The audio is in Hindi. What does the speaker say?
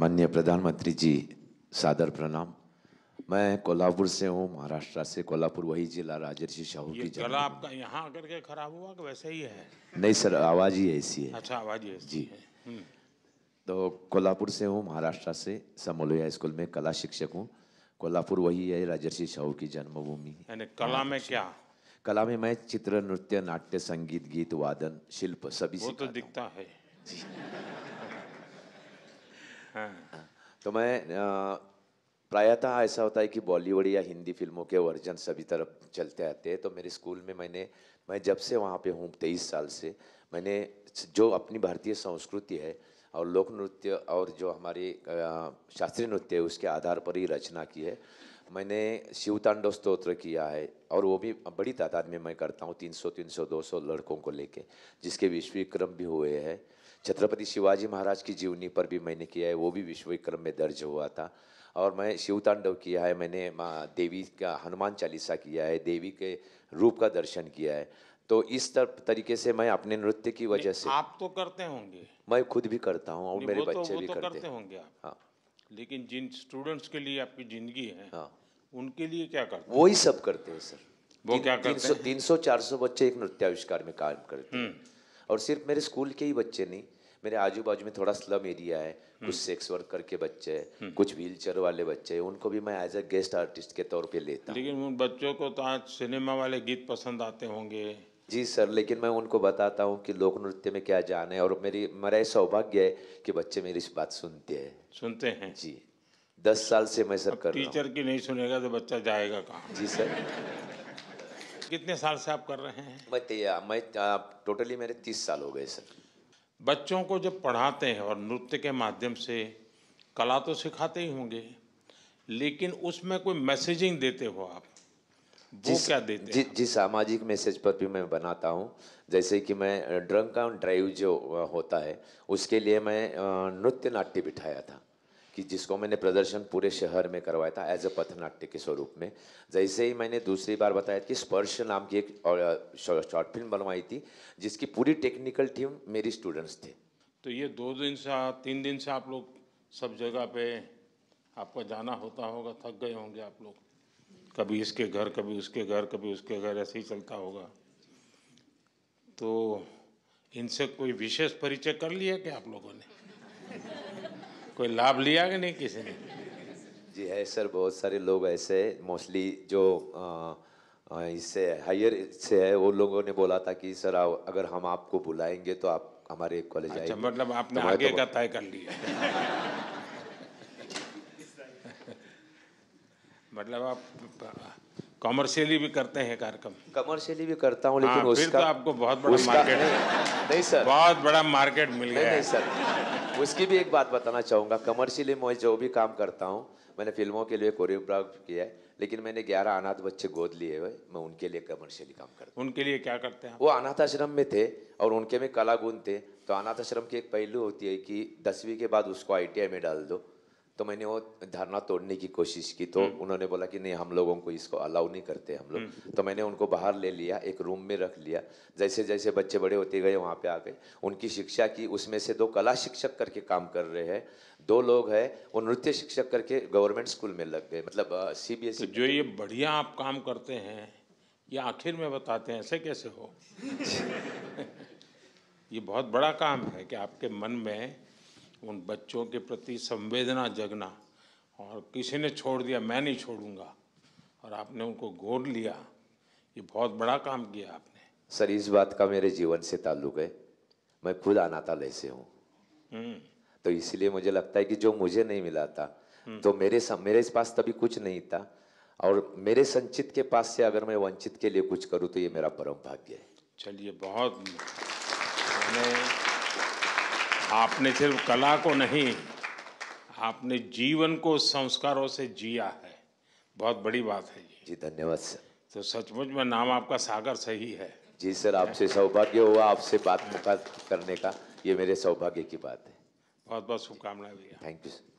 माननीय प्रधानमंत्री जी सादर प्रणाम मैं कोल्हापुर से हूँ महाराष्ट्र से कोल्हापुर वही जिला राजर्षि शाहू की जगह आपका यहाँ आकर के खराब हुआ कि वैसे ही है नहीं सर आवाज़ ही ऐसी है अच्छा आवाज़ ही ऐसी जी है। हम्म। तो कोल्हापुर से हूँ महाराष्ट्र से समोलिया स्कूल में कला शिक्षक हूँ कोल्हापुर वही है राजर्षि शाहू की जन्मभूमि कला में क्या कला में मैं चित्र नृत्य नाट्य संगीत गीत वादन शिल्प सभी वो तो दिखता है जी हाँ। तो मैं प्रायतः ऐसा होता है कि बॉलीवुड या हिंदी फिल्मों के वर्जन सभी तरफ चलते आते हैं तो मेरे स्कूल में मैंने मैं जब से वहाँ पे हूँ तेईस साल से मैंने जो अपनी भारतीय संस्कृति है और लोक नृत्य और जो हमारी शास्त्रीय नृत्य है उसके आधार पर ही रचना की है मैंने शिवतांडव स्त्रोत्र किया है और वो भी बड़ी तादाद में मैं करता हूँ 300 300 200 लड़कों को लेके जिसके विश्वविक्रम भी हुए हैं छत्रपति शिवाजी महाराज की जीवनी पर भी मैंने किया है वो भी विश्वविक्रम में दर्ज हुआ था और मैं शिव तांडव किया है मैंने माँ देवी का हनुमान चालीसा किया है देवी के रूप का दर्शन किया है तो इस तरीके से मैं अपने नृत्य की वजह से आप तो करते होंगे मैं खुद भी करता हूँ और मेरे तो- बच्चे भी तो करते, होंगे हाँ। लेकिन जिन स्टूडेंट्स के लिए आपकी जिंदगी है हाँ। उनके लिए क्या करते वही सब करते हैं सर वो क्या करते तीन सौ चार सौ बच्चे एक नृत्याविष्कार में काम करते हैं हम्म। और सिर्फ मेरे स्कूल के ही बच्चे नहीं मेरे आजू बाजू में थोड़ा स्लम एरिया है कुछ सेक्स वर्कर के बच्चे हैं हम्म। कुछ व्हील चेयर वाले बच्चे हैं उनको भी मैं एज अ गेस्ट आर्टिस्ट के तौर पे लेता लेकिन उन बच्चों को तो आज सिनेमा वाले गीत पसंद आते होंगे जी सर लेकिन मैं उनको बताता हूँ कि लोक नृत्य में क्या जान है और मेरी मेरा सौभाग्य है कि बच्चे मेरी इस बात सुनते हैं सुनते हैं जी दस साल से मैं सर कर टीचर की नहीं सुनेगा तो बच्चा जाएगा कहाँ जी सर कितने साल से आप कर रहे हैं मैं तैयार मैं टोटली मेरे तीस साल हो गए सर बच्चों को जब पढ़ाते हैं और नृत्य के माध्यम से कला तो सिखाते ही होंगे लेकिन उसमें कोई मैसेजिंग देते हो आप वो जिस, क्या देते जि, जी सामाजिक मैसेज पर भी मैं बनाता हूँ जैसे कि मैं ड्रंक uh, ड्राइव जो uh, होता है उसके लिए मैं uh, नृत्य नाट्य बिठाया था कि जिसको मैंने प्रदर्शन पूरे शहर में करवाया था एज अ पथनाट्य के स्वरूप में जैसे ही मैंने दूसरी बार बताया कि स्पर्श नाम की एक शॉर्ट फिल्म बनवाई थी जिसकी पूरी टेक्निकल टीम मेरी स्टूडेंट्स थे तो ये दो दिन से तीन दिन से आप लोग सब जगह पे आपका जाना होता होगा थक गए होंगे आप लोग कभी इसके घर कभी उसके घर कभी उसके घर ऐसे ही चलता होगा तो इनसे कोई विशेष परिचय कर लिया क्या आप लोगों ने कोई लाभ लिया कि नहीं किसी ने जी है सर बहुत सारे लोग ऐसे मोस्टली जो इससे हायर से है वो लोगों ने बोला था कि सर अगर हम आपको बुलाएंगे तो आप हमारे कॉलेज अच्छा, मतलब आपने तो आगे तो का तय कर लिया मतलब आप कॉमर्शियली भी करते हैं कार्यक्रम कमर्शियली भी करता हूँ लेकिन हाँ, फिर उसका तो आपको बहुत बड़ा उसका- मार्केट नहीं, नहीं सर बहुत बड़ा मार्केट मिल गया नहीं नहीं, नहीं सर उसकी भी एक बात बताना चाहूंगा कमर्शियली मैं जो भी काम करता हूँ मैंने फिल्मों के लिए कोरियोग्राफ किया है लेकिन मैंने 11 अनाथ बच्चे गोद लिए हुए मैं उनके लिए कमर्शियली काम करता हूँ उनके लिए क्या करते हैं वो अनाथ आश्रम में थे और उनके में कला गुण थे तो अनाथ आश्रम की एक पहलू होती है कि दसवीं के बाद उसको आई में डाल दो तो मैंने वो धारणा तोड़ने की कोशिश की तो हम्म। उन्होंने बोला कि नहीं हम लोगों को इसको अलाउ नहीं करते हम लोग हम्म। तो मैंने उनको बाहर ले लिया एक रूम में रख लिया जैसे जैसे बच्चे बड़े होते गए वहाँ पे आ गए उनकी शिक्षा की उसमें से दो कला शिक्षक करके काम कर रहे हैं दो लोग हैं वो नृत्य शिक्षक करके गवर्नमेंट स्कूल में लग गए मतलब सी बी एस जो ये बढ़िया आप काम करते हैं ये आखिर में बताते हैं ऐसे कैसे हो ये बहुत बड़ा काम है कि आपके मन में उन बच्चों के प्रति संवेदना जगना और किसी ने छोड़ दिया मैं नहीं छोड़ूंगा और आपने उनको गोद लिया ये बहुत बड़ा काम किया आपने सर इस बात का मेरे जीवन से ताल्लुक है मैं खुद अनाथालय ऐसे हूँ हम्म। तो इसलिए मुझे लगता है कि जो मुझे नहीं मिला था हम्म। तो मेरे मेरे पास तभी कुछ नहीं था और मेरे संचित के पास से अगर मैं वंचित के लिए कुछ करूँ तो ये मेरा परम भाग्य है चलिए बहुत आपने सिर्फ कला को नहीं आपने जीवन को संस्कारों से जिया है बहुत बड़ी बात है जी जी धन्यवाद सर तो सचमुच में नाम आपका सागर सही है जी सर आपसे सौभाग्य हुआ आपसे बात करने का ये मेरे सौभाग्य की बात है बहुत बहुत शुभकामनाएं भैया थैंक यू सर